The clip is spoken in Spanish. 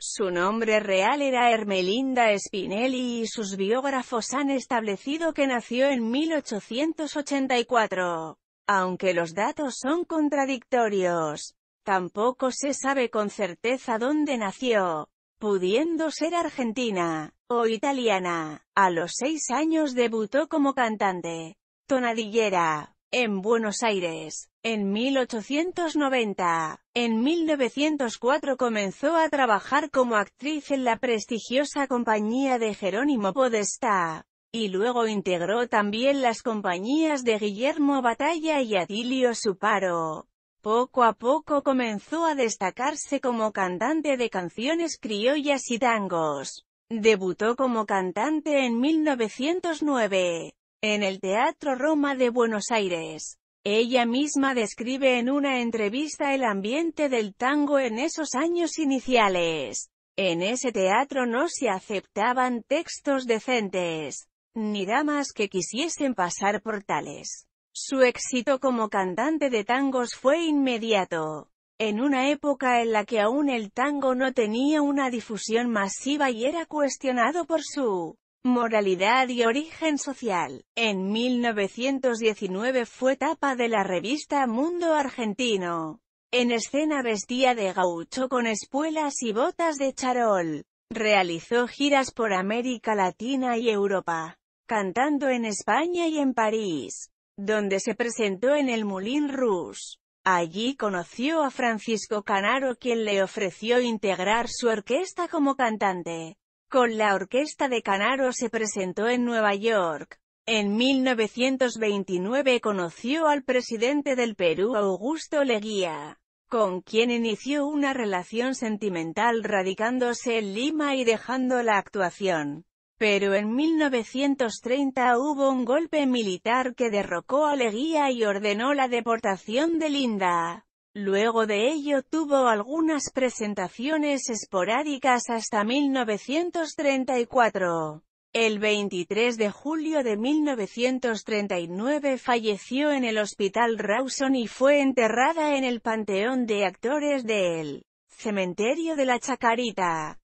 Su nombre real era Ermelinda Spinelli y sus biógrafos han establecido que nació en 1884. Aunque los datos son contradictorios, tampoco se sabe con certeza dónde nació, pudiendo ser argentina o italiana. A los seis años debutó como cantante, tonadillera, en Buenos Aires. En 1890, en 1904 comenzó a trabajar como actriz en la prestigiosa compañía de Jerónimo Podestá, y luego integró también las compañías de Guillermo Batalla y Adilio Suparo. Poco a poco comenzó a destacarse como cantante de canciones criollas y tangos. Debutó como cantante en 1909, en el Teatro Roma de Buenos Aires. Ella misma describe en una entrevista el ambiente del tango en esos años iniciales. En ese teatro no se aceptaban textos decentes, ni damas que quisiesen pasar por tales. Su éxito como cantante de tangos fue inmediato. En una época en la que aún el tango no tenía una difusión masiva y era cuestionado por su Moralidad y origen social. En 1919 fue tapa de la revista Mundo Argentino. En escena vestía de gaucho con espuelas y botas de charol. Realizó giras por América Latina y Europa, cantando en España y en París, donde se presentó en el Moulin Rouge. Allí conoció a Francisco Canaro quien le ofreció integrar su orquesta como cantante. Con la orquesta de Canaro se presentó en Nueva York. En 1929 conoció al presidente del Perú Augusto Leguía, con quien inició una relación sentimental radicándose en Lima y dejando la actuación. Pero en 1930 hubo un golpe militar que derrocó a Leguía y ordenó la deportación de Linda. Luego de ello tuvo algunas presentaciones esporádicas hasta 1934. El 23 de julio de 1939 falleció en el Hospital Rawson y fue enterrada en el Panteón de Actores del Cementerio de la Chacarita.